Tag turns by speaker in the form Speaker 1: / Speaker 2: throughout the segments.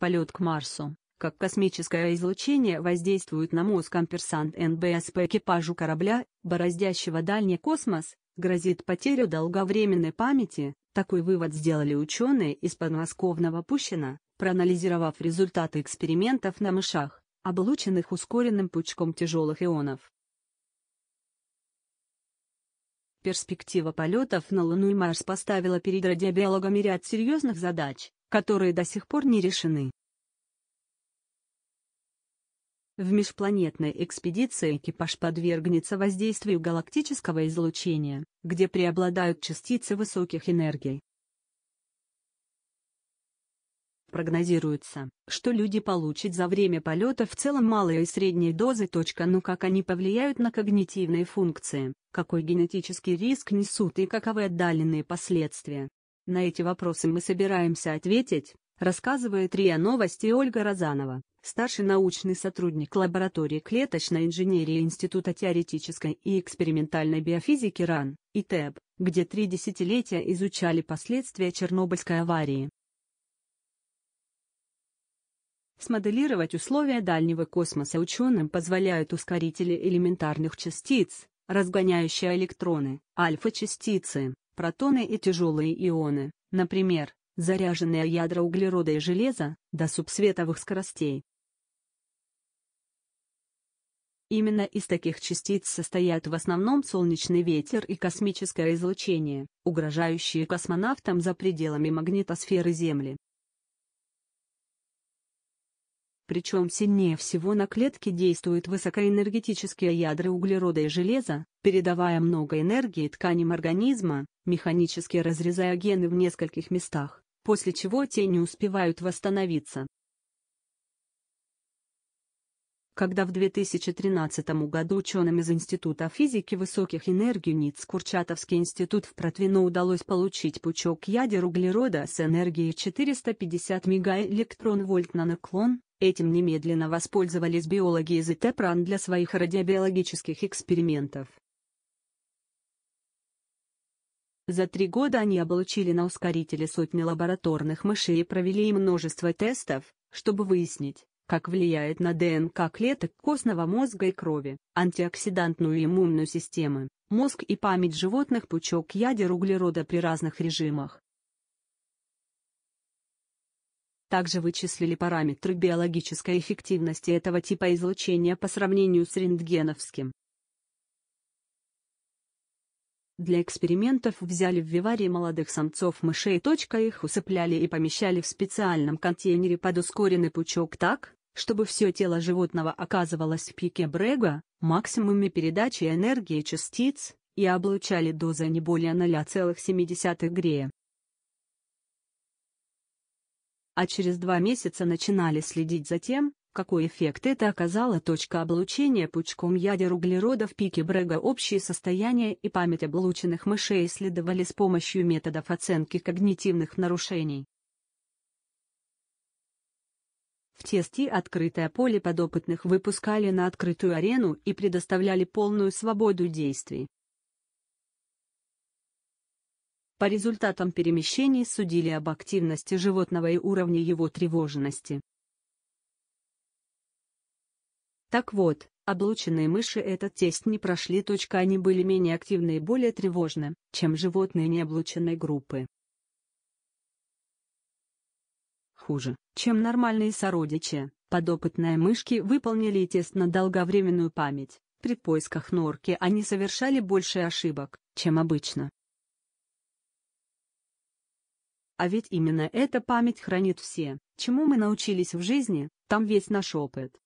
Speaker 1: Полет к Марсу. Как космическое излучение воздействует на мозг амперсант НБС по экипажу корабля, бороздящего дальний космос, грозит потерю долговременной памяти, такой вывод сделали ученые из подмосковного Пущина, проанализировав результаты экспериментов на мышах, облученных ускоренным пучком тяжелых ионов. Перспектива полетов на Луну и Марс поставила перед радиобиологами ряд серьезных задач, которые до сих пор не решены. В межпланетной экспедиции экипаж подвергнется воздействию галактического излучения, где преобладают частицы высоких энергий. Прогнозируется, что люди получат за время полета в целом малые и средние дозы. Но «ну» как они повлияют на когнитивные функции, какой генетический риск несут и каковы отдаленные последствия, на эти вопросы мы собираемся ответить, рассказывает РИА Новости Ольга Розанова, старший научный сотрудник лаборатории клеточной инженерии Института теоретической и экспериментальной биофизики РАН, ИТЭБ, где три десятилетия изучали последствия Чернобыльской аварии. Смоделировать условия дальнего космоса ученым позволяют ускорители элементарных частиц, разгоняющие электроны, альфа-частицы, протоны и тяжелые ионы, например, заряженные ядра углерода и железа, до субсветовых скоростей. Именно из таких частиц состоят в основном солнечный ветер и космическое излучение, угрожающие космонавтам за пределами магнитосферы Земли. Причем сильнее всего на клетки действуют высокоэнергетические ядра углерода и железа, передавая много энергии тканям организма, механически разрезая гены в нескольких местах, после чего те не успевают восстановиться когда в 2013 году ученым из Института физики высоких энергий НИЦ Курчатовский институт в Протвино удалось получить пучок ядер углерода с энергией 450 мегаэлектрон-вольт на наклон, этим немедленно воспользовались биологи из ИТПРАН для своих радиобиологических экспериментов. За три года они облучили на ускорителе сотни лабораторных мышей и провели множество тестов, чтобы выяснить, как влияет на ДНК клеток костного мозга и крови, антиоксидантную и иммунную системы, мозг и память животных пучок ядер углерода при разных режимах. Также вычислили параметры биологической эффективности этого типа излучения по сравнению с рентгеновским. Для экспериментов взяли в виварии молодых самцов мышей. Их усыпляли и помещали в специальном контейнере под ускоренный пучок так, чтобы все тело животного оказывалось в пике Брега, максимуме передачи энергии частиц, и облучали дозы не более 0,7 грея. А через два месяца начинали следить за тем, какой эффект это оказало. Точка облучения пучком ядер углерода в пике Брега общее состояние и память облученных мышей исследовали с помощью методов оценки когнитивных нарушений. В тесте открытое поле подопытных выпускали на открытую арену и предоставляли полную свободу действий. По результатам перемещений судили об активности животного и уровне его тревожности. Так вот, облученные мыши этот тест не прошли. Точка Они были менее активны и более тревожны, чем животные необлученной группы. хуже, чем нормальные сородичи. Подопытные мышки выполнили тест на долговременную память. При поисках норки они совершали больше ошибок, чем обычно. А ведь именно эта память хранит все, чему мы научились в жизни, там весь наш опыт.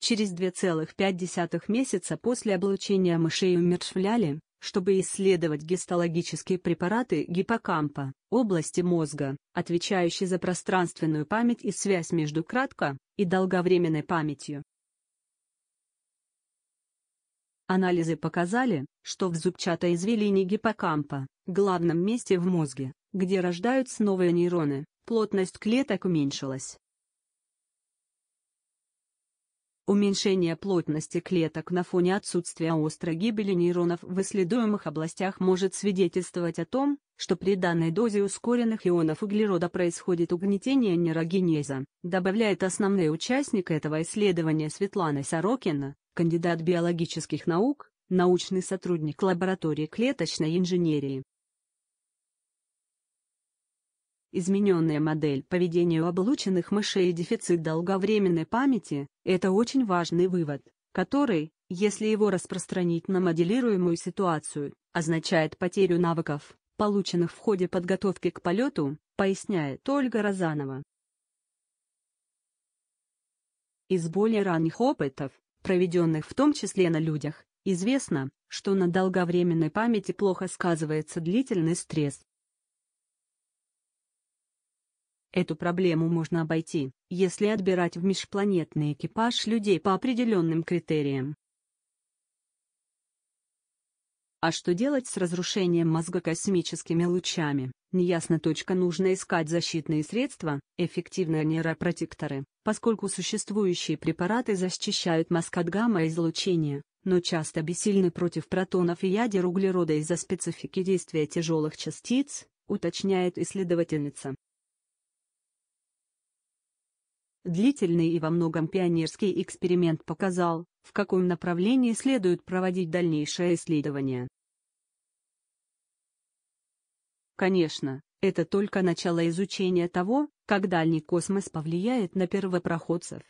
Speaker 1: Через 2,5 месяца после облучения мышей умершвляли, чтобы исследовать гистологические препараты гиппокампа, области мозга, отвечающей за пространственную память и связь между кратко- и долговременной памятью. Анализы показали, что в зубчатой извилине гиппокампа, главном месте в мозге, где рождаются новые нейроны, плотность клеток уменьшилась. Уменьшение плотности клеток на фоне отсутствия острой гибели нейронов в исследуемых областях может свидетельствовать о том, что при данной дозе ускоренных ионов углерода происходит угнетение нейрогенеза, добавляет основной участник этого исследования Светлана Сорокина, кандидат биологических наук, научный сотрудник лаборатории клеточной инженерии измененная модель поведения у облученных мышей и дефицит долговременной памяти – это очень важный вывод, который, если его распространить на моделируемую ситуацию, означает потерю навыков, полученных в ходе подготовки к полету, поясняет Ольга Розанова. Из более ранних опытов, проведенных в том числе на людях, известно, что на долговременной памяти плохо сказывается длительный стресс, Эту проблему можно обойти, если отбирать в межпланетный экипаж людей по определенным критериям. А что делать с разрушением мозга космическими лучами? Неясно точка нужно искать защитные средства, эффективные нейропротекторы, поскольку существующие препараты защищают мозг от гамма-излучения, но часто бессильны против протонов и ядер углерода из-за специфики действия тяжелых частиц, уточняет исследовательница. Длительный и во многом пионерский эксперимент показал, в каком направлении следует проводить дальнейшее исследование. Конечно, это только начало изучения того, как дальний космос повлияет на первопроходцев.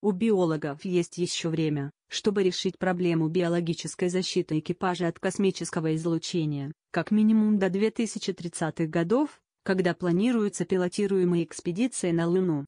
Speaker 1: У биологов есть еще время, чтобы решить проблему биологической защиты экипажа от космического излучения, как минимум до 2030-х годов, когда планируется пилотируемая экспедиция на Луну.